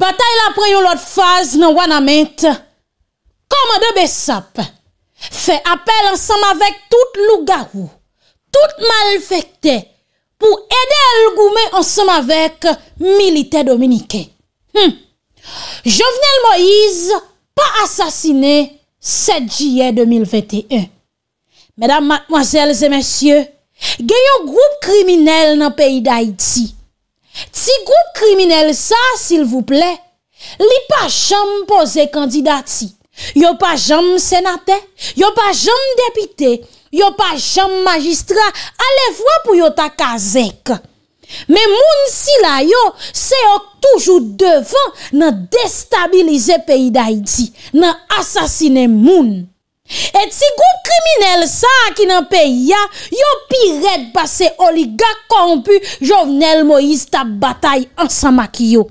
Bata il apren yon lot faz nan wana ment Koman de besap Fe apel ansam avek tout loup garou Tout malvekte Pou ede el goume ansam avek milite dominike Jovenel Moïse pa asasine 7 jye 2021 Medan matmoazel zemensye Genyon groub kriminel nan peyi da iti Tsigou kriminel sa, sil vouple, li pa jom pose kandidati, yo pa jom senate, yo pa jom depite, yo pa jom magistra, ale vwa pou yo ta kazek. Me moun si la yo, se yo toujou devan nan destabilize peyi da iti, nan asasine moun. Et si goup kriminel sa ki nan pe ya, yo piret pase oliga kompu Jovenel Moïse tab batay ansan mak yo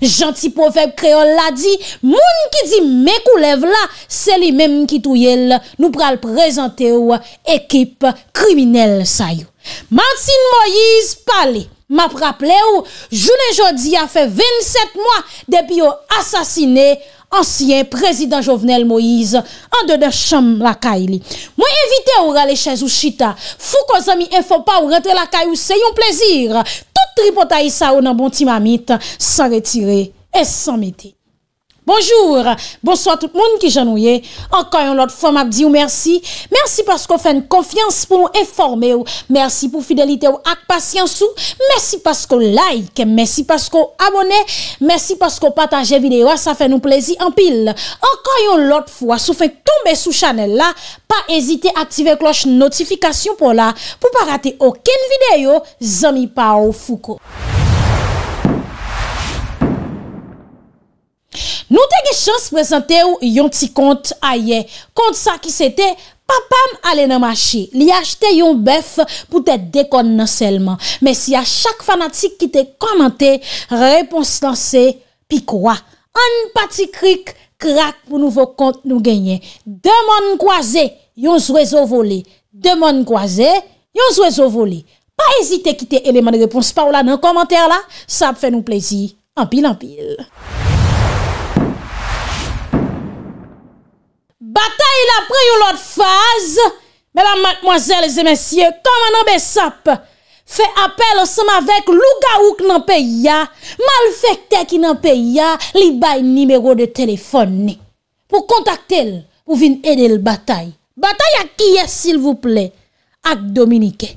Janti profep kreol la di, moun ki di mek ou lev la, se li menm ki tou yel nou pral prezante ou ekip kriminel sa yo Martin Moïse pale Ma praple ou, jounen jodi a fe 27 mwa depi ou asasine ansyen prezident jovenel Moïse an de de chanm lakay li. Mwen evite ou rale chèz ou chita. Fou ko zami enfo pa ou rentre lakay ou se yon plezir. Tout tripotay sa ou nan bonti mamit san retire et san meti. Bonjour, bonsoir tout moun ki janouye, ankayon lot fwa map di ou mersi, mersi pasko fwen konfians pou nou eforme ou, mersi pou fidelite ou ak pasyans ou, mersi pasko like, mersi pasko abone, mersi pasko pataje videyo a sa fwen nou plezi anpil. Ankayon lot fwa sou fwen tombe sou chanel la, pa ezite aktive kloche notifikasyon pou la, pou pa rate oken videyo, zami pa ou fuko. Nou te ge chans prezante ou yon ti kont a ye. Kont sa ki se te, papam ale nan machi. Li achete yon bef pou te dekon nan selman. Men si a chak fanatik ki te komante, repons lan se, pi kwa? An pati krik, krak pou nouvo kont nou genye. Deman kwa ze, yon zwezo vole. Deman kwa ze, yon zwezo vole. Pa ezite ki te eleman repons pa ou la nan komante la, sa ap fe nou plezi, anpil anpil. Bata yi la pre yon lot faz, mè la matmoazèl zè mèsyè, koman nan besap, fe apel osama vek louga ouk nan pe ya, mal fekte ki nan pe ya, li bay nimerou de telefon ni, pou kontakte l, pou vin ede l bata yi. Bata yi ak kye, s'il vous plè, ak Dominike.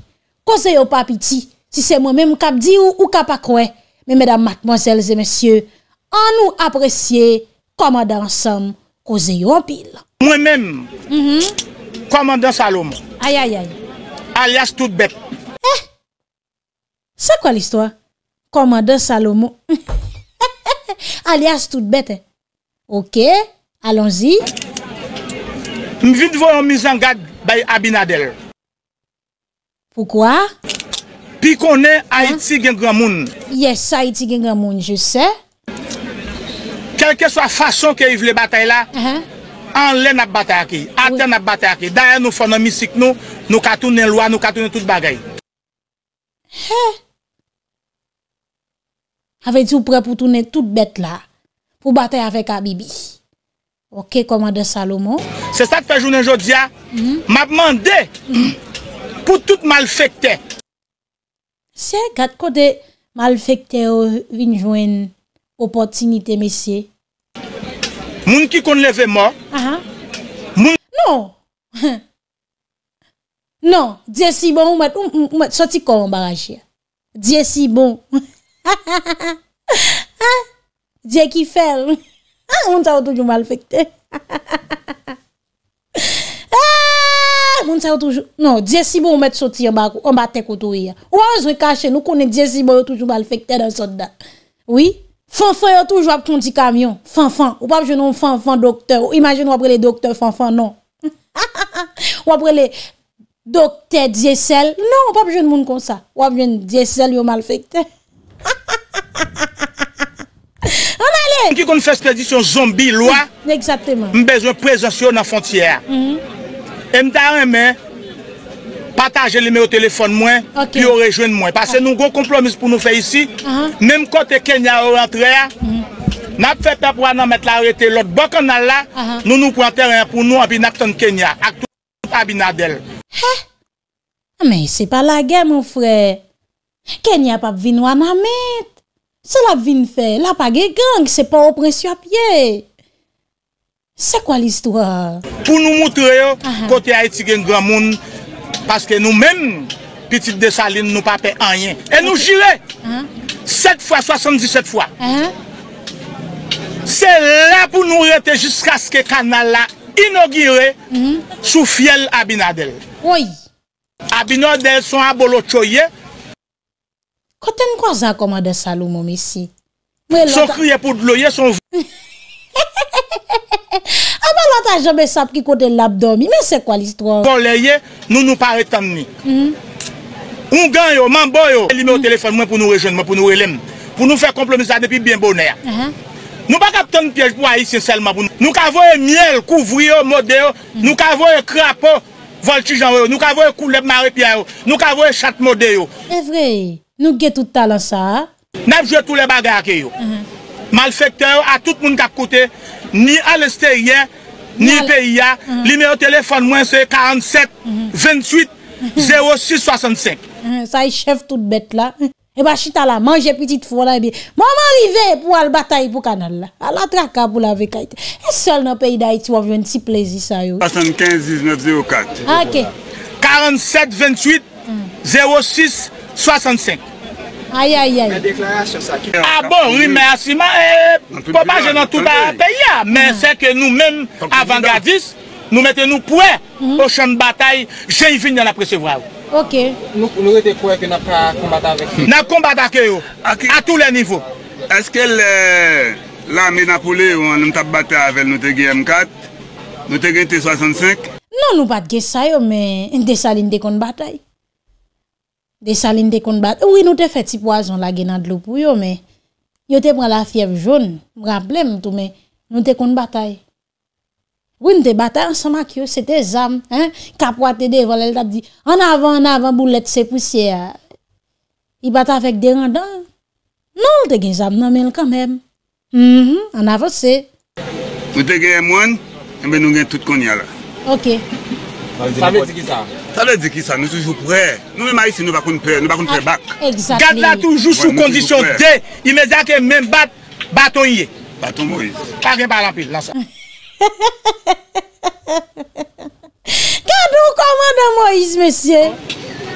Koseyo papi ti, si se mè mè mou kap di ou, ou kap akwen, mè mè dam matmoazèl zè mèsyè, an nou apresye, koman dan ansam, koseyo apil. Mwen menm, mhm. komandan Salomo, alias tout bet. Eh, sa kwa l'istwa? Komandan Salomo, alias tout bet. Ok, alonzi. Mvite vò yon mizan gad bay Abinadel. Poukwa? Pi konen Haiti gen gen moun. Yes, Haiti gen gen moun, je se. Kelke swa fason ke yon vle batay la... An lè na batè akè, atè na batè akè, dayè nou fò nan misik nou, nou ka tounen lwa, nou ka tounen tout bagay. Hé! A ve di ou prè pou tounen tout bet la, pou batè avèk a bibi. Ok, komande Salomo. Se stat pe jounen jòdia, m hmm? ap mandè pou tout mal fèkte. Se kat kote mal fèkte ou vinjwen opotinite mesye? Moun qui connaît moi, mort. Non. non. Dieu si bon, on met, On sorti comme en barrage. Dieu si bon. Dieu qui fait. Ah, on t'a toujours mal fait. ah, on t'a toujours. Non, Dieu si bon, on met sorti en bas, on bat tes Ou on se cache, nous connaissons Dieu si bon, toujours mal fait dans le soldat. Oui? Fon fon yo touj wap kon di kamyon Fon fon Ou wap jenon fon fon doktor Ou imajen wap re le doktor fon fon non Ou wap re le doktor di esel Non wap wap jenon moun kon sa Ou wap jenon di esel yo mal fèk te An alè Mwen ki kon fè spedisyon zombi lwa Mwen bezwen prezasyon nan fontyè E mta mm-hmm. an men pataje lèmè ou tèlèfon mwen, pi ou rejwen mwen. Pasè ah. nou gò komplomis pou nou fè isi, ah. mèm kote Kenya ou rentrè, mhm. nap fè pè pou anamèt l'aretè lòt, bokon nal la, ah. nou nou pwantè rè pou nou, api naktan Kenya, ak tout anamèt api nadèl. Hè? Amey, se pa la gen moun frè. Kenya pap vin wana mèt. Se la vin fè, la pa gen gang, se pa oprensyo apiè. Se kwa l'istwè? Pou nou moutrè yo, kote a eti gen gramoun, Paske nou men, piti de salin nou pape anyen. E nou jile, 7 fwa, 77 fwa. Se la pou nou rete jiska ske kanal la inogire sou fiel Abinadel. Oye. Abinadel son abolo tsoye. Kote n kwa zakoma de salou mou misi? Son kriye pou dloye, son vye. Palata jeme sap ki kote l'abdomi, men se kwa bon, l'istro? Koleye, nou nou pare tan mi. Mm-hmm. Un gan yo, man bo yo, elime yo telefon mwen pou nou rejenman, pou nou relim. Pou nou fe komplemisa depi bin boner. Nou ba kap tan piyej pou a yi senselman pou nou. Nou ka vweye miel kouvri yo, mode yo. Nou ka vweye krapo, voltijan yo. Nou ka vweye kouleb mare piya yo. Nou ka vweye chat mode yo. Evreye, nou ge touta lan sa? Nap je touta le bagage yo. Malfekte yo, a tout moun kak kote. Ni alesteye yo. Ni peyi ya, limeyo telefon mwen seye 47 28 06 65. Sa yi chev tout bet eh la. E ba chita la manje pitit fwo la e bi. Moun moun rive pou al batay pou kanal la. A la traka pou la vekait. E sol nan peyi da iti wav yon si plezi sa yo. 45 06 904. 47 28 06 65. Ayo, ayo, ayo. Men deklarasyon sa ki. A bon, rime asima, e, popajen an touba a pe ya, men se ke nou men avangadis, nou mette nou pouè o chan batay, jen vin yon apre se vraw. Ok. Nou ete pouè ki nap kon batay an vek. Nap kon batay a ke yo, a tou le nivou. Eske la mi napouli ou an nou tap batay avèl nou tegi M4, nou tegi T-65? Non nou bat ge sa yo, men, en de salin de kon batay. Desaline eh te kon bat, oui nou te fet si poazon la genan dlou pou yo me, yo te pran la fiev joun, mga plem tou me, nou te kon batay. Oui nou te batay ansama kyo, se te zam, kapwate de, an avan, an avan, boulet se pousyer, i bat avèk de randan, nou te gen zam nan men kan men, an avan se. Mwen te geye mwen, eh enbe nou gen tout kon yala. Ok. Sa lè di ki sa? Sa lè di ki sa, nou soujou prè. Nou mi ma yisi nou bakoun prè, nou bakoun prè bak. Gat la toujou sou kondisyon de, ime zake men bat, baton ye. Baton Moise. Parke parampil, lansan. Gat nou komanda Moise, mesye?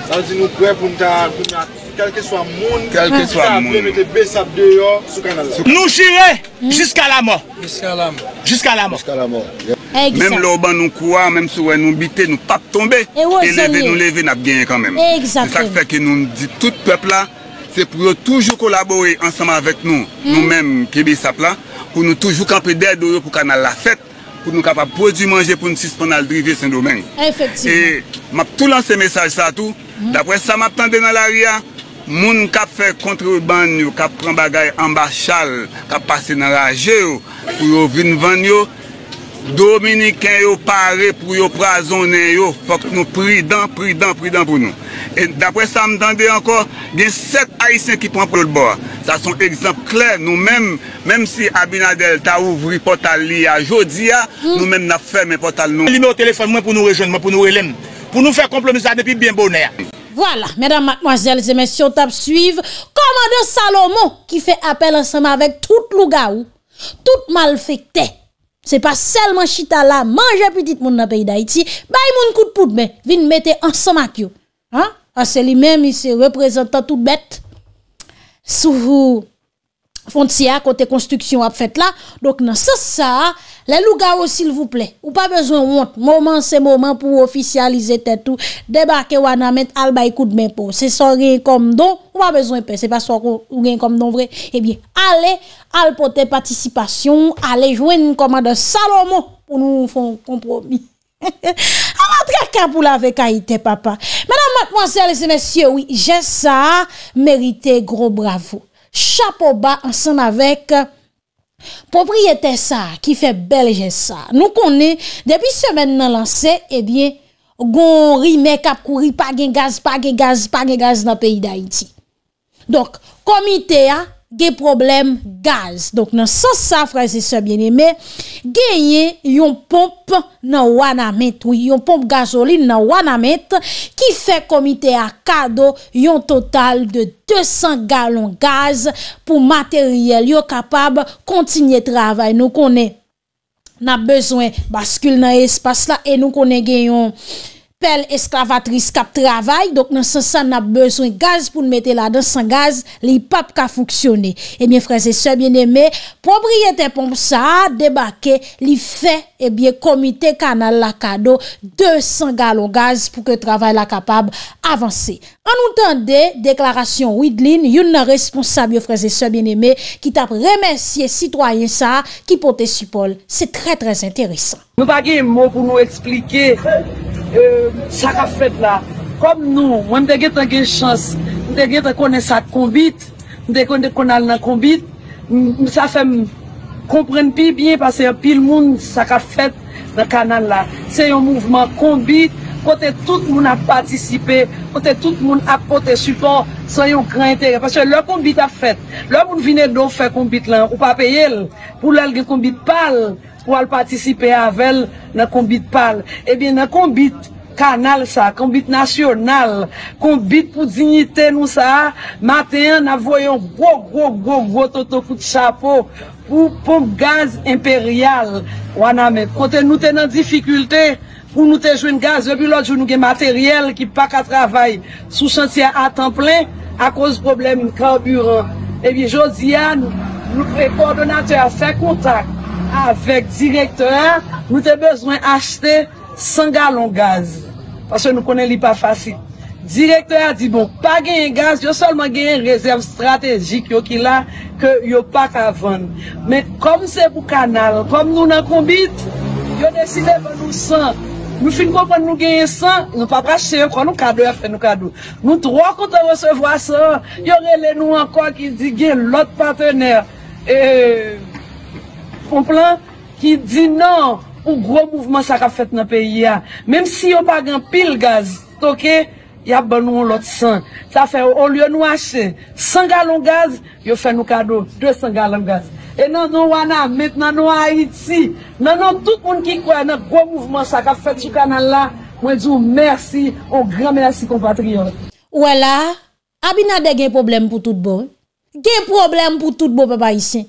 Sa lè di nou prè pou mta akoun ati, kelke swa moun, kelke swa moun. Mwen te besap de yo, sou kanal la. Nou jire, jiska la moun. Jiska la moun. Jiska la moun. Jiska la moun. Mèm lè ou ban nou kwa, mèm sou wè nou bite, nou pap tombe, e leve nou leve, nou ap genye kanmèm. E sak fe ki nou di tout pepla, se pou yo toujou kolabore ansama avèk nou, hmm. nou mèm kebi sapla, pou nou toujou kapre derdou yo pou ka nan la fet, pou nou kapre prodou manje pou nou sispon al drivi sen domèng. E map tout lan se mesaj sa tou, hmm. dapre sa map tande nan la ria, moun kap fe kontre ou ban yo, kap pran bagay amba chal, kap pase nan la jè yo, pou yo vin van yo, Dominiken yo pare pou yo prasonen yo Fok nou pridan, pridan, pridan pou nou E dapre sa mdande anko Gen 7 aisyen ki pran pou lout bor Sa son ekzamp kler nou men Men si Abinadel ta ouvri potal li a jodi a hmm. Nou men na ferme potal nou Li me o telefon mwen pou nou rejenman, pou nou relem Pou nou fe komplemizade pi bien boner Voilà, medan mademoiselle, zemensyon tap suive Komande Salomon ki fe apel ansama vek tout louga ou Tout malfekte Ce n'est pas seulement chita là, manger petit monde dans le pays d'Haïti. Bah, moun coup de poudre, mais, mettre mette ensemble avec Hein? Ah, c'est lui-même, il se représente tout bête. Souffle frontière côté construction a fait là donc dans ce ça les loups s'il vous plaît ou pas besoin honte moment c'est moment pour officialiser tête tout débarquer ou mettre al coup de main pour c'est ça comme don ou pas besoin pe. c'est pas ça ou rien comme don vrai Eh bien allez al porter participation allez joindre commandant Salomon pour nous faire compromis à hein, pour la vécaïté papa. Madame mademoiselles et messieurs, oui, j'ai ça mérité gros bravo. Chapeau bas ansen avèk euh, Propriété sa Ki fè belge sa Nou konè, depi semen nan lansè Ebyen, eh gon ri me kap kou Ri pagè gaz, pagè gaz, pagè gaz Nan peyi d'Haïti Dok, komite ya Ge problem gaz. Donk nan sa sa frajse se biene me. Genye yon pomp nan wana met. Yon pomp gazoli nan wana met. Ki fe komite a kado yon total de 200 galon gaz pou materyel. Yo kapab kontinye travay. Nou konen nan bezwen baskul nan espas la. E nou konen genyon gas. Epel esklavatris kap travay, donk nan san san nap bezwen gaz pou nou mette la dansan gaz, li pape ka foksyone. Ebyen franse, souye bien eme, propriyete ponp sa a debake, li fe, ebyen komite kanal la kado, dosan galon gaz pou ke travay la kapab avanse. An nou tende, deklarasyon Ouidlin, yon nan responsab yo freze se bin eme, ki tap remensye sitwoyen sa ki pote su pol, se tre tre enteresan. Nou bagye yon moun pou nou eksplike sakafet la. Kom nou, mwen deget an gen chans, mwen deget an konen sa konbit, mwen deget konen nan konbit, mwen sa fem kompren pi bien, pase yon pil moun sakafet nan kanan la. Se yon mouvman konbit. kote tout moun ap patisipe, kote tout moun ap pote suport, so yon gran intere, pache lò konbit ap fet, lò moun vine do fe konbit lan, ou pa peye l, pou lal ge konbit pal, pou al patisipe avel, nan konbit pal, e eh bin nan konbit kanal sa, konbit nasyonal, konbit pou dignite nou sa, maten nan voyon, go, go, go, go, toto kout chapo, pou pom gaz imperial, wana men, kote nou tenan difikulte, pou nou te jwen gaz, yo bilot joun nou gen materyel, ki pak a travay, sou sentia a tan plen, a koz problem, ka oburon. Ebi, jous diyan, nou preko ordonate a fe kontak, avek direktor, nou te bezwen achte, san galon gaz. Paswe nou konen li pa fasi. Direktor a di bon, pa genye gaz, yo solman genye rezerv strategik, yo ki la, ke yo pak avon. Men, kom se pou kanal, kom nou nan kombit, yo desi le ve nou san, Nou fin konpon nou genye 100, nou pa pa chè yon kon, nou kado yon fè nou kado. Nou tro kon te recevwa sa, yon rele nou ankon ki di gen lout patenèr. Komplan? Euh, ki di nan, ou gro mouvment sa ka fèt nan peyi ya. Mem si yon pa gen pil gaz, toke, yon ban nou lout 100. Sa fè, ou lyon nou achè, 100 galon gaz, yon fè nou kado, 200 galon gaz. E nan nou wana, met nan nou Haiti, nan nou tout moun ki kwa, nan nou gwa mouvman sa ka fèk chou kanan la, mwen di ou mersi, ou gran mersi kompatriyo. Ou ala, abina deg en problem pou tout bo, gen problem pou tout bo pe bayisyen.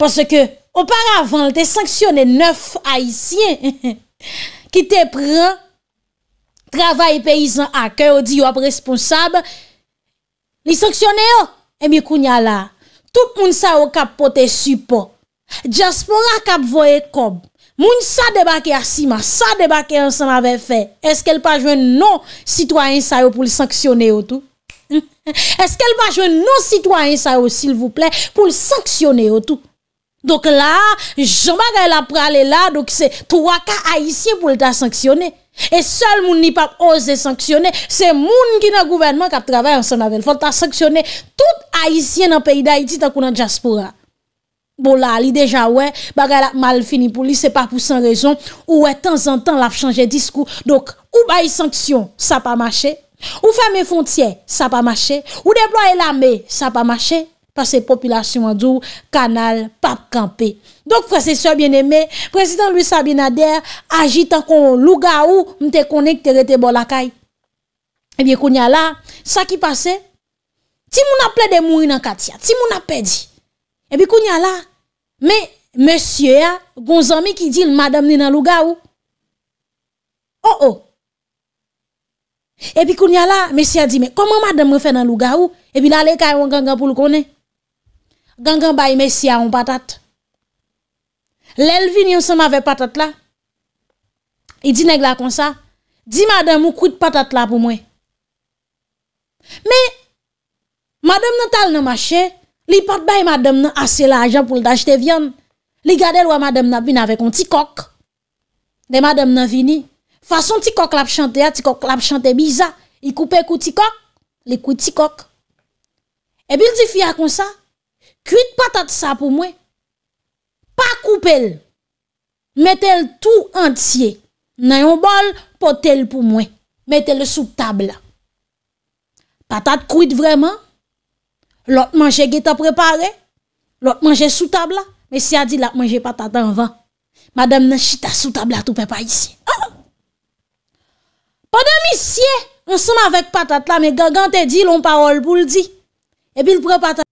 Parce ke, oparavan, te sanksyone neuf ayisyen, ki te pran, travaye peyizan akè, ou di yo ap responsab, li sanksyone yo, oh. e eh mi kounya la. Toup moun sa yo kap pote supo, diaspora kap voye kob, moun sa debake asima, sa debake ansan ave fe, eske l pa jwen non sitwany sa yo pou l sanksyone yo tou? Eske l pa jwen non sitwany sa yo sil vouple pou l sanksyone yo tou? Dok la, joma gwen la prale la, dok se 3 ka aisyen pou l ta sanksyone yo tou? E sol moun ni pap ose de sanksyonè, se moun ki nan gouvenman kap travè an son avèl fòl, ta sanksyonè tout aisyen nan peyi d'Haïti takounan Djaspora. Bola li deja wè, baga la mal fini pou li, se pa pou san rezon, ou wè tan zan tan laf chanje diskou, dok ou bayi sanksyon, sa pa mache, ou fèmè fontyè, sa pa mache, ou debloye lame, sa pa mache. Parce que population du dou, canal, pape campé. Donc, frère et bien-aimés, président Louis Sabinader agit en qu'on louga ou m'te connecte rete bon la caille. Eh bien, qu'on y a là, ça qui passait, si mon appelé de mourir dans Katia, si mon a perdu, et eh bien, qu'on y a là, mais monsieur a, hein, gonzami qui dit, madame ni dans louga Oh oh. Et eh puis qu'on y a là, monsieur a dit, mais comment madame me fait dans louga ou? Et eh puis là, les cailles ont gangan pour le connaître. Gangan bay mesya an patat. Lèl vini yon se ma ve patat la. I di neg la kon sa. Di madame ou kou de patat la pou mwen. Me, madame nan tal nan machè, li pat bay madame nan ase la ajan pou l'dach de vyan. Li gade lwa madame nan bin ave kon ti kok. De madame nan vini. Fason ti kok lap chante ya, ti kok lap chante biza. I koupe kou ti kok, li kou ti kok. E bil di fya kon sa, Kuite patate sa pou mwen. Pa koupe el. Mette el tou entye. Nan yon bol, potel pou mwen. Mette el sou tabla. Patate kuite vreman. Lòk manje ge ta prepare. Lòk manje sou tabla. Mesye a di lòk manje patate anvan. Madame nan chita sou tabla toupe pa isye. Padem isye. An son avèk patate la. Men gang te di loun parol pou l di. E bil pre patate.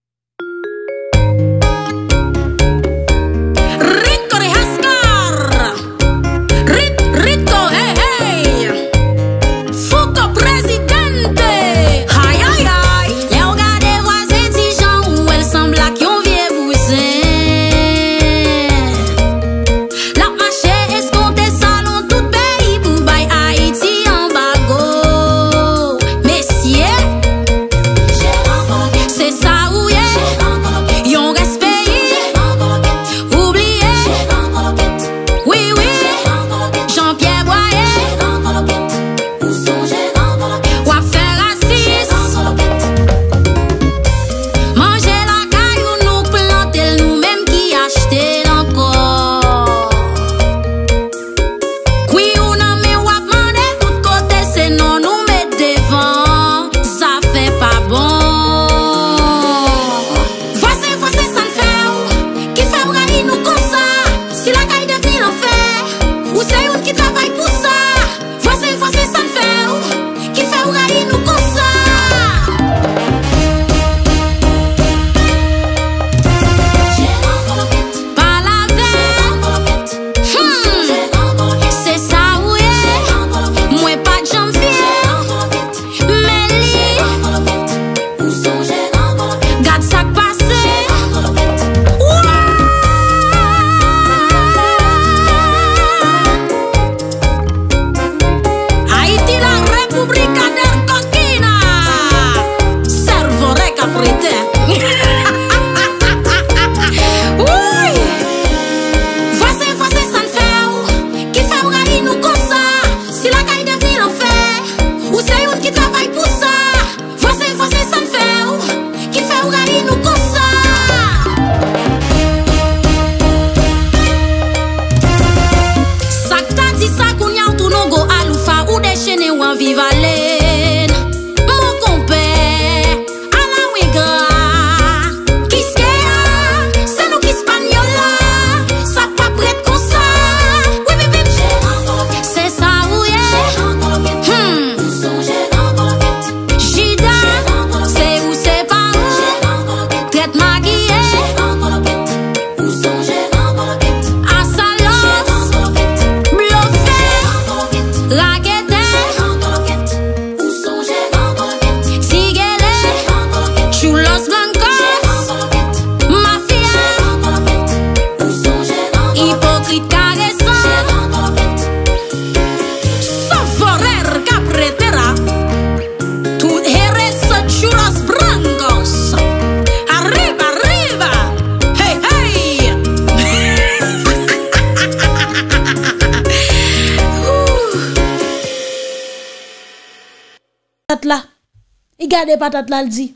de patat lal di.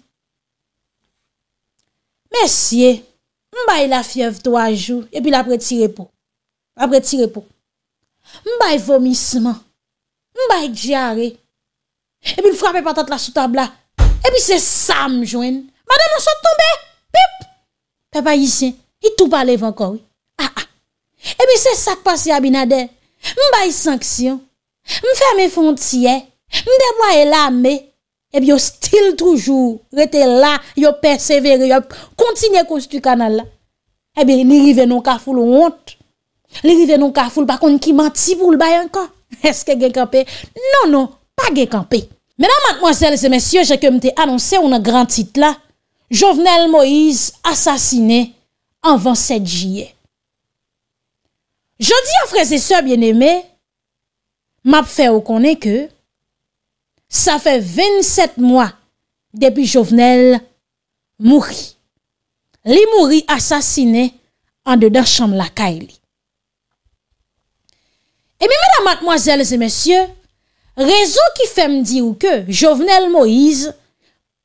Mersiye, m bay la fyev to a jou, epi la pre tirepo. Apre tirepo. M bay vomisman, m bay gyare, epi l frape patat la sou tabla, epi se sa m jwen, madè m an so tombe, pip! Pe pa yisyen, yi tou pa lev an kori. Ah, ah. Epi se sak pasi abinade, m bay sanksyon, m ferme fontiye, m debwa elame, Ebi eh yo stil toujou, rete la, yo persevere, yo kontinye kouz tu kanal la. Ebi eh li rive non ka foul ou hont. Li rive non ka foul bakon ki manti pou l bayan ka. Eske gen kampe? Non, non, pa gen kampe. Menan matmoazel se mesye, jè kem te anonsè ou nan gran tit la. Jovenel Moïse asasine anvan 7 jye. Jodi a freze se bien eme, map fe ou konen ke... sa fè 27 mwa depi Jovenel mouri. Li mouri asasine an de dan chanm laka e li. E mi mèdam matmoazèl zè mèsyè, rezo ki fèm di ou ke Jovenel Moïse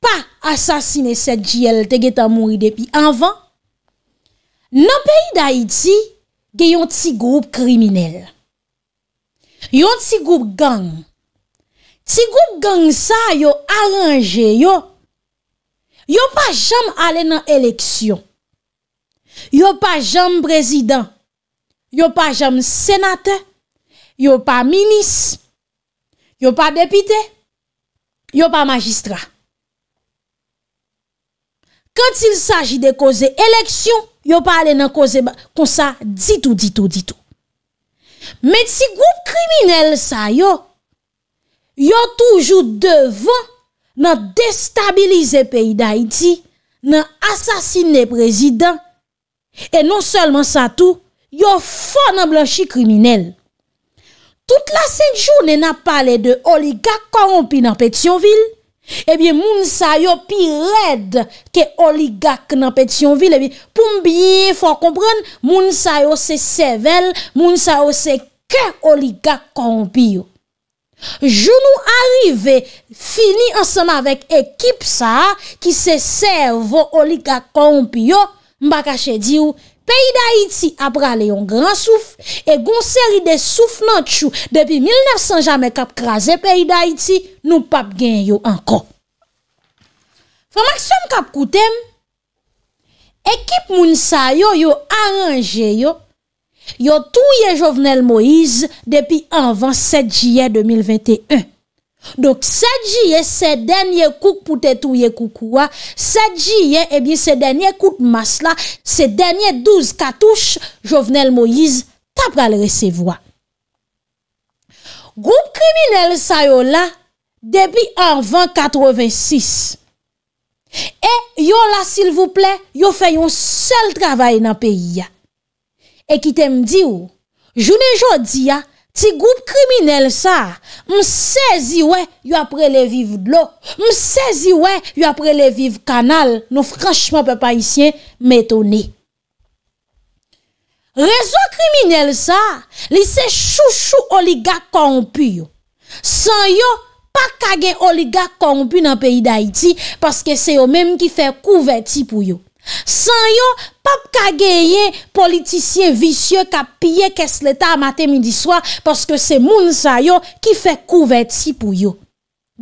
pa asasine se dji el te getan mouri depi anvan, nan peyi da iti ge yon ti goup kriminel. Yon ti goup gang yon ti goup gang Ti goup gang sa yo aranje yo, yo pa jam ale nan eleksyon. Yo pa jam prezident. Yo pa jam senate. Yo pa minis. Yo pa depite. Yo pa magistra. Kwen ti saji de koze eleksyon, yo pa ale nan koze kon sa ditou, ditou, ditou. Men ti goup kriminel sa yo, Yo toujou devan nan destabilize peyi d'Haïti, nan asasine prezident, e non selman sa tou, yo fò nan blanchi kriminel. Tout la senjou ne nan pale de oligak korompi nan Petionville, e biye moun sa yo pi red ke oligak nan Petionville, e pou mbiye fò komprèn moun sa yo se sevel, moun sa yo se ke oligak korompi yo. Jounou arrive, fini ansan avèk ekip sa ki se servo olika komp yo mbakache diyo Peyi da iti ap rale yon gran souf e goun seri de souf nan tchou Depi 1900 jamè kap kraze peyi da iti nou pap gen yo anko Fama ksyon kap koutem, ekip moun sa yo yo aranje yo Yo touye Jovenel Moïse depi anvan 7 jiyen 2021. Dok 7 jiyen se denye kouk pou te touye koukouwa. 7 jiyen eh ebi se denye kouk mas la. Se denye 12 katouche Jovenel Moïse tap galre se vwa. Groupe kriminelle sa yo la depi anvan 86. E yo la sil vouple yo fè yon sel travay nan peyi ya. E ki te mdi ou, jounen jodi ya, ti goup kriminel sa, msezi wè yu apre leviv dlo, msezi wè yu apre leviv kanal, nou franchman pe pa isyen meto ne. Rezo kriminel sa, li se chou chou oliga kompu yo, san yo pa kage oliga kompu nan peyi da iti, paske se yo menm ki fe kou veti pou yo. San yo, pap kageye politisye visye kap pye kes leta amate midi swa paske se moun sa yo ki fe kouvet si pou yo.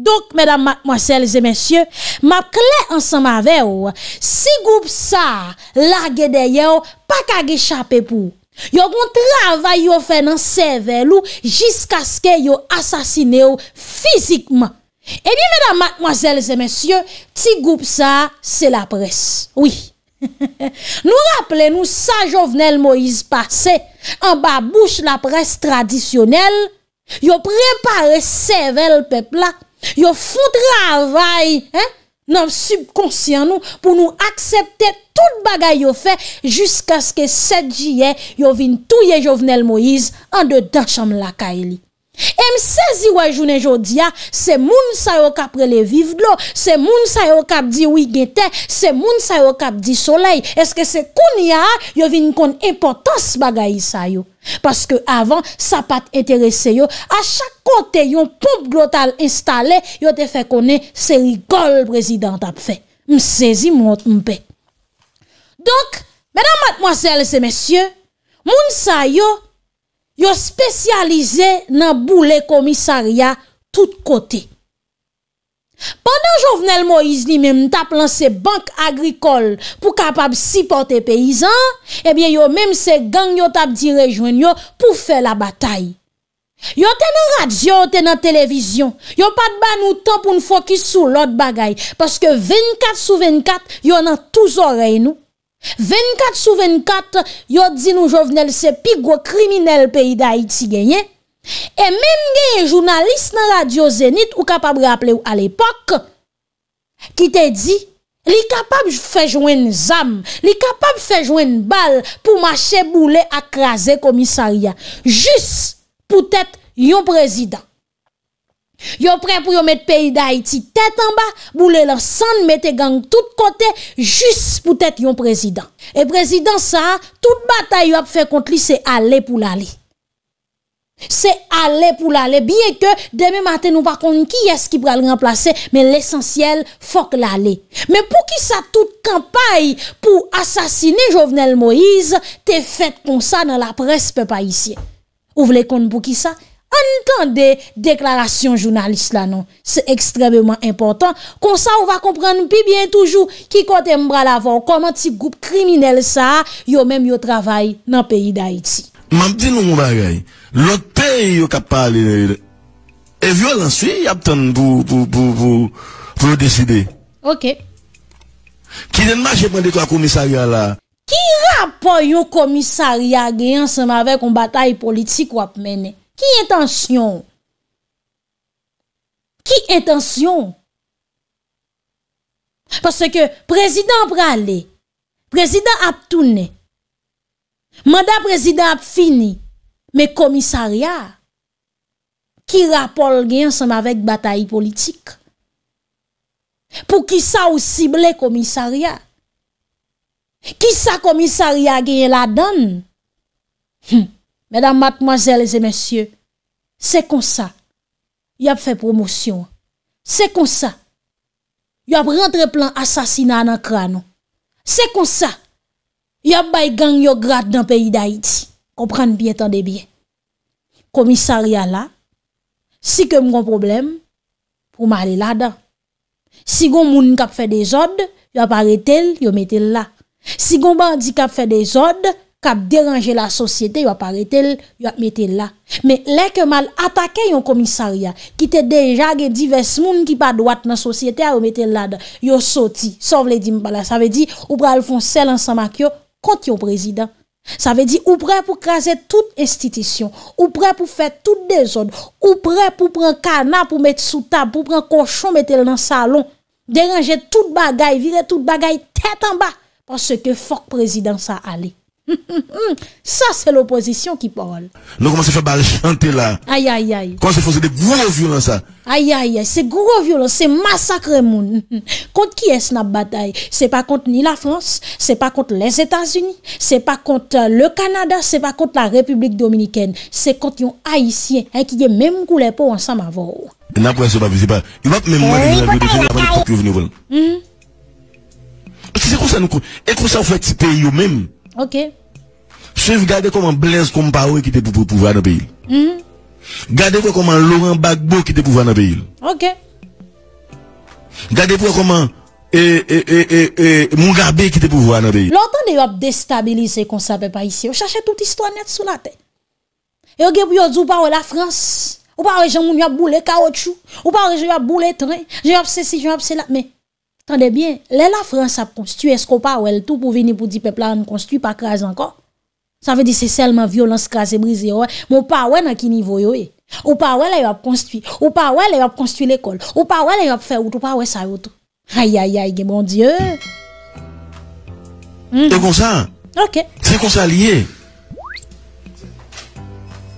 Dok, medan matmoasele zemensye, map kle ansan mave yo, si goup sa lage de yo, pakage chape pou. Yo goun travay yo fe nan seve lo jiska ske yo asasine yo fizikman. E di, medan matmoasele zemensye, ti goup sa se la pres. Ouye. Nou rappele nou sa Jovenel Moïse pase, an ba bouch la pres tradisyonel, yo prepare sevel pepla, yo foute ravay nan subkonsyen nou pou nou aksepte tout bagay yo fe jusqu'aske 7 jye yo vin touye Jovenel Moïse an de da chanm laka elik. E msezi wajounen jodia, ah, se moun sa yo kaprele vivlo, se moun sa yo kapdi wigete, se moun sa yo kapdi soley, eske se kon ya yo vin kon importans bagayi sa yo. Paske avan, sa pat enterese yo, a chak kote yon pop glotal instale, yo te fe konen se rigol prezident ap fe. Msezi mwot mpe. Dok, mwenan matmwasele se mesye, moun sa yo... yo spesyalize nan boule komisaria tout kote. Pendan Jovenel Moiz ni men mta planse bank agrikol pou kapab sipote peyizan, ebyen yo menm se gang yo tap di rejwen yo pou fe la batay. Yo tenan radyo, yo tenan televizyon, yo pat ban nou tan pou nfokis sou lot bagay, paske 24 sou 24 yo nan touz ore nou. 24 sou 24, yo di nou jovenel se pigwe kriminel peyi da iti genye, e men genye jounalist nan Radio Zenit ou kapab raple ou al epok, ki te di, li kapab fejwen zam, li kapab fejwen bal pou mache boule akraze komisaria, jis pou tèt yo prezident. Yo pre pou yo met peyi da Haiti tèt an ba, boule lan san mette gang tout kote, jis pou tèt yon prezident. E prezident sa, tout batay yo ap fè kont li, se ale pou l'ale. Se ale pou l'ale, biye ke deme maten nou pa kont ki eski pral remplase, men l'esensyel fok l'ale. Men pou ki sa tout kampay pou asasini Jovenel Moïse, te fèt kon sa nan la prespe pa isye. Ou vle kont pou ki sa? Entende deklarasyon jounalist la nou. Se ekstremement important. Kon sa ou va komprenne pi bien toujou ki kote mbra la vò. Koman ti goup kriminel sa yo mèm yo travay nan peyi da iti. Mèm di nou mba gay. Lò te yo kapal e violansi ap tèm pou pou deside. Ok. Ki rapò yo komisari a gey ansèm avek kon batay politik wap menè. Ki intansyon? Ki intansyon? Parce que prezident prale, prezident ap toune, manda prezident ap fini, me komisaria ki rapol gen sema vek bataye politik. Pou ki sa ou sible komisaria? Ki sa komisaria gen la dan? Hmm. Mèdam matmazèles et mèsyè, se kon sa, y ap fè promosyon. Se kon sa, y ap rentre plan asasina nan krano. Se kon sa, y ap baygan y ap grat nan peyi d'Haïti. Kompran pye tan de bie. Komissaria la, si kem kon problem, pou ma li la da. Si gon moun kap fè de jod, y ap aretel, yo metel la. Si gon bandi kap fè de jod, Kap deranje la sosyete, yo apare tel, yo ap metel la. Me leke mal atake yon komisarya, ki te deja ge di ves moun ki pa dwat nan sosyete, yo metel la da. Yo soti, sa vle di mbala. Sa ve di, ou pre alfonsel an samak yo, konti yon prezident. Sa ve di, ou pre pou kraser tout institisyon, ou pre pou fet tout de zon, ou pre pou pren kana pou met sou tab, pou pren koshon, metel nan salon, deranje tout bagay, vire tout bagay, tetan ba, pa se ke fok prezident sa alek. Ça, c'est l'opposition qui parle. Nous commençons à faire balle chanter là. Aïe, aïe, aïe. Quand c'est des gros violences ça. Aïe, aïe, aïe. C'est gros violence, c'est massacre moun. Contre qui est-ce la bataille? C'est pas contre ni la France, c'est pas contre les États-Unis, c'est pas contre euh, le Canada, c'est pas contre la République Dominicaine. C'est contre les Haïtiens hein, qui est même coulé pour ensemble avant. après, ce pas, c'est pas. Il va même eh, moi, hmm? C'est comme ça, nous, et comme ça, fait pays eux même. Ok vous regardez comment Blaise Compaoré qui était pour pouvoir dans le pays. Regardez comment Laurent Gbagbo qui était pouvoir dans le pays. OK. Regardez comment et, qui était pouvoir dans le pays. L'entendez, vous déstabilisé comme ça, pas ici. Vous cherchez toute histoire nette sur la tête. Et vous avez dit, vous la France. Ou pas, j'ai moun a boule caoutchouc. Ou pas, j'ai a boule train. J'ai yap ceci, j'ai yap cela. Mais, attendez bien, là, la France a construit ce qu'on parle tout pour venir pour dire que là, peuple ne construit pas crase encore? Ça veut dire c'est seulement violence cassée brisée ouais. Mon pas ouais dans qui niveau yo eh? Ou pas ouais là y a construit, ou pas ouais là y a construit l'école, ou pas ouais là y a fait ou pas ouais ça autre. Aïe aïe aïe mon Dieu. Mm. C'est comme ça. OK. C'est comme ça lié.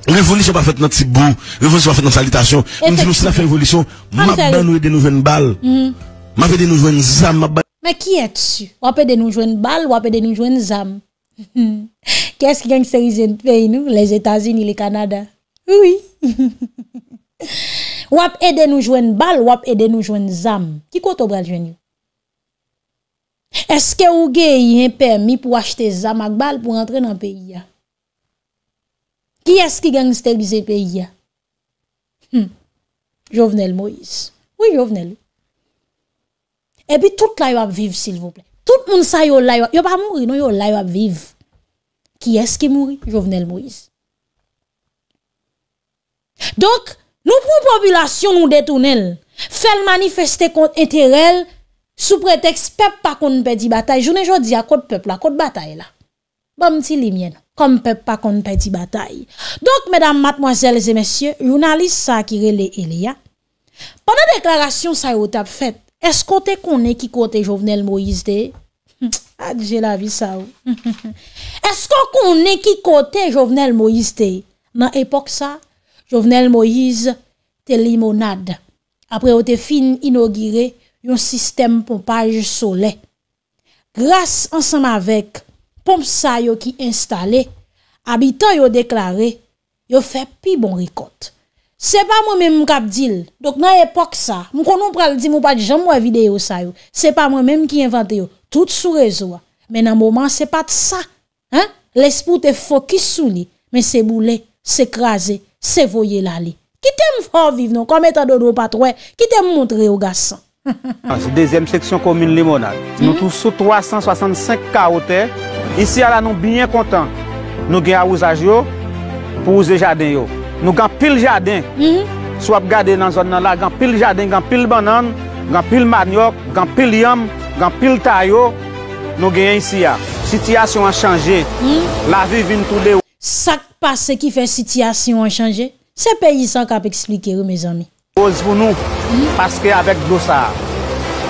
Révolution pas faite dans petit bout, révolution pas faite dans salutation. Nous disons si la fait révolution, m'a ban nous des nouvelles balles. Hmm. M'a fait des nouvelles armes, Mais qui es-tu? Ou peut des nouvelles balles, ou peut des nouvelles armes. Ke eske genk serizen pe inou? Le Zetazini, le Kanada Ou ap ede nou jwen bal, ou ap ede nou jwen zam Ki koto bral jwen nou? Eske ou ge yon permis pou achete zam ak bal pou rentre nan pe iya? Ki eske genk serizen pe iya? Hmm. Jovenel Moïse Ou jovenel ou? E pi tout la yo ap viv sil voplet tout le monde yo là, yo pas mourir, non yo là yo vivre. Qui est-ce qui mouri? Jovenel Moïse. Donc, nous pour population nous détournel, faire manifester contre intérêts sous prétexte peuple pas qu'on la bataille. Journée jodi à côté peuple là, de bataille là. Bon petit limien comme peuple pas qu'on la bataille. Donc mesdames, mademoiselles et messieurs, journalistes, ça qui les Elia. Pendant la déclaration ça a été faite, est-ce qu'on est qui côté Jovenel Moïse de? Ah, j'ai la vie ça. Est-ce qu'on est qui côté Jovenel Moïse Dans l'époque ça, Jovenel Moïse était limonade. Après, il te fin inauguré un système pompage solaire. Grâce ensemble avec pompe ça qui installé, habitants ont déclaré, ont fait plus bon récolte. Se pa mwen mwen mwen kap dil. Dok nan epok sa. Mwen konon pral di mwen pati jam mwen videyo sa yo. Se pa mwen mwen mwen ki invent yo. Tout sou rezo a. Men nan mwen man se pati sa. L'espout e fokis sou li. Men se boule, se kraze, se voye la li. Kitè mwen fò viv nou. Komè ta dodo pati wè. Kitè mwen mwen montre yo gassan. Ah, se dezem seksyon komine limonade. Nou hmm? tou sou 365 kaote. Isi ala nou byen kontan. Nou gen a ouzaj yo. Pou ouze jade yo. Nou gan pil jaden, mhm. swap gade nan zon nan la, gan pil jaden, gan pil banan, gan pil manyok, gan pil yam, gan pil tayo, nou genye yisi ya. Ah. Sityasyon an chanje, mhm. la vi vin tou de ou. Sak pase ki fe sityasyon an chanje, se peyi san kap eksplike ou me zami. Ozi pou nou, mhm. paske avek blosa,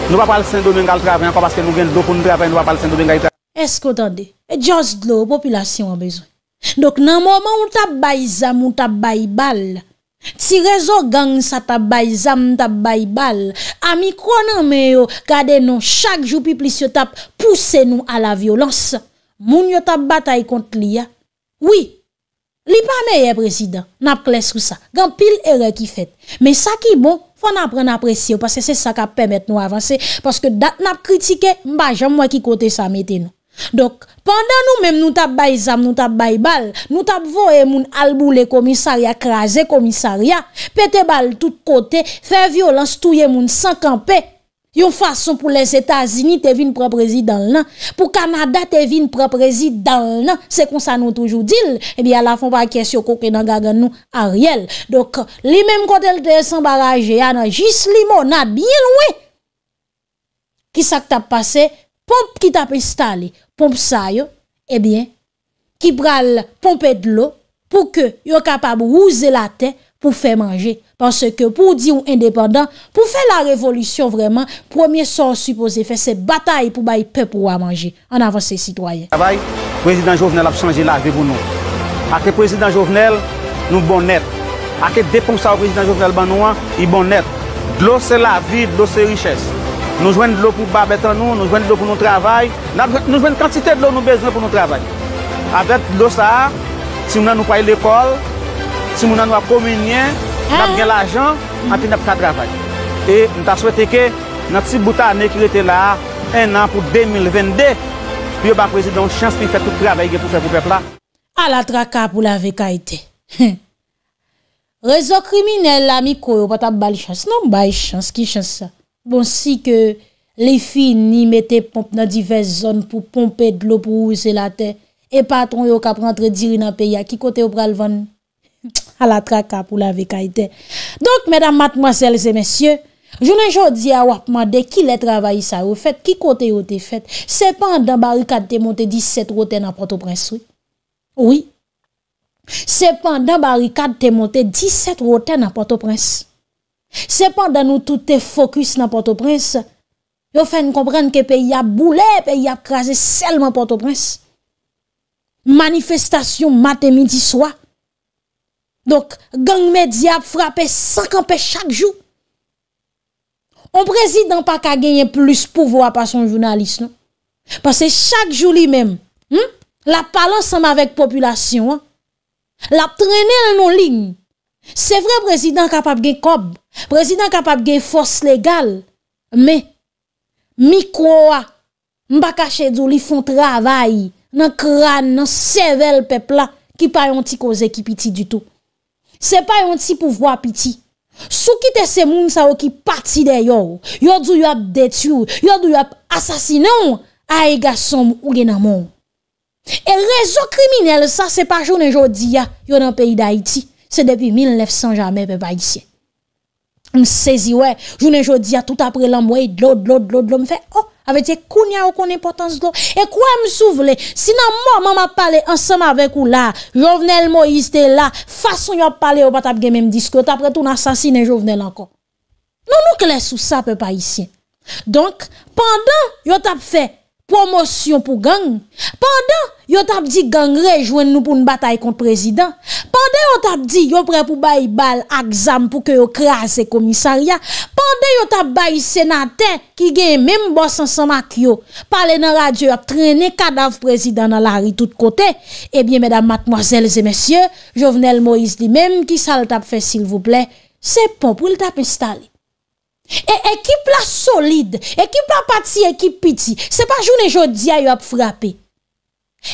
nou pa pal sen do den gal travye, an pa paske nou gen do pou nou travye, nou pa pal sen do den gal travye. Esko tande, e djons dlo, popilasyon an bezou. Dok nan mouman ou tap bay zam ou tap bay bal, ti rezo gang sa tap bay zam ou tap bay bal, a mi kronan me yo kade nou chak jou pi plis yo tap pousse nou a la violans, moun yo tap batay kont li ya. Oui, li pa me ye prezident, nap kles kousa, gan pil ere ki fet. Me sa ki bon, fwa nan pren apresyo, pase se sa ka pemet nou avanse, pase ke dat nan ap kritike, mba jan mwen ki kote sa meten nou. Dok, pandan nou menm nou tap bay zam, nou tap bay bal, nou tap voye moun albou le komisarya, kraze komisarya, pete bal tout kote, fe violans touye moun sankanpe, yon fason pou les Etats-Unis te vin pre-prezident nan, pou Kamada te vin pre-prezident nan, se kon sa nou toujou dil, ebi alafon pa kesyo koke nan gagan nou a riel. Pomp sa yo, ebyen, eh ki pral pompe de lo pou ke yo kapab ouze la ten pou fe manje. Pense ke pou di ou indepandan, pou fe la revolusyon vreman, premier son supose fe se batay pou bay pe pou wa manje an avan se sitwayen. Tavay, prezident Jovenel ap chanje la, vevo nou. Ake prezident Jovenel, nou bon net. Ake depom sa ou prezident Jovenel ban nou an, yi bon net. Glos se la vi, glos se riches. Nou jwen dlo pou ba betan nou, nou jwen dlo pou nou travay, nou jwen kansite dlo nou bezwen pou nou travay. Apet, dosa, si mou nan nou kwae l'ekol, si mou nan nou ap kominyen, ap gen l'ajan, ap gen ap kwa travay. E, nou ta souwete ke, nan ti bouta ane ki rete la, en nan pou 2022, pi yo ba prezidon chans ki fè tout travay ge pou fè pou pepla. A la traka pou la veka ite. Rezo kriminelle la mi kou yo pata bal chans, non bay chans ki chans sa. Bon si ke le fi ni mette pomp nan divez zon pou pompe dlo pou ouze la ten. E patron yo ka prantre diri nan peya ki kote yo pralvan. A la traka pou la veka ite. Donk medan matmazelze mensyen, jounen jodi a wapman de ki le travayi sa yo fet, ki kote yo te fet. Se pan dan barikad te monte 17 roten nan Port-au-Prince. Oui. Se pan dan barikad te monte 17 roten nan Port-au-Prince. Oui. Cependant, nous tout est focus dans Port-au-Prince. Yo fait comprendre que pays a boulé, pays a crasé seulement Port-au-Prince. Manifestation matin, midi, soir. Donc, gang média frappé sans camper chaque jour. On président pas qu'à gagner plus pouvoir par son journaliste, Parce que chaque jour lui-même, hmm, la parle ensemble avec population, hein. la traîner en nos lignes. Se vre prezident kapap gen kob Prezident kapap gen fos legal Me Mi kwa Mbakache doun li fon travay Nan kran nan sevel pepla Ki pa yon ti koze ki piti du tou Se pa yon ti pou vwa piti Sou kite se moun sa wak Ki pati de yon Yon doun yon ap detyoun Yon doun yon ap asasinoun A e gasom ou gen amon E rezo kriminel sa se pa joun en jodi ya Yon an peyi da iti c'est depuis 1900 jamais, peuple haïtien. Je saisis, ouais, je ne dis tout après l'envoi de l'eau, de l'eau, de l'eau, de l'eau, me fait, oh, avec des kounya ou qu'on importance l'eau. Et quoi me souvle, Sinon nan maman m'a parlé ensemble avec ou là, Jovenel Moïse était là, façon yon parlé ou pas tap même discours, après tout assassiné Jovenel encore. Non, nous clés sous ça, peuple haïtien. Donc, pendant yon tap fait Promosyon pou gang, pande yo tap di gang rejwen nou pou n batay kont prezident, pande yo tap di yo pre pou bayi bal ak zam pou ke yo kras e komisarya, pande yo tap bayi senate ki gen menm bossan san mak yo, pale nan radyo ap trene kadav prezident nan la ri tout kote, ebyen eh medan matmozels e mesye, jovenel Moise di menm ki sa l tap fe sil vouple, se pon pou l tap installi. E ekip la solide, ekip la pati, ekip piti, se pa jounen jodia yo ap frape.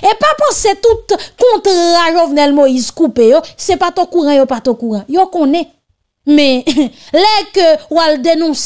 E pa pos se tout kontra jovnel mo yis koupe yo, se pa to kouran yo, pa to kouran. Yo konen, men, lek ou al denoumse.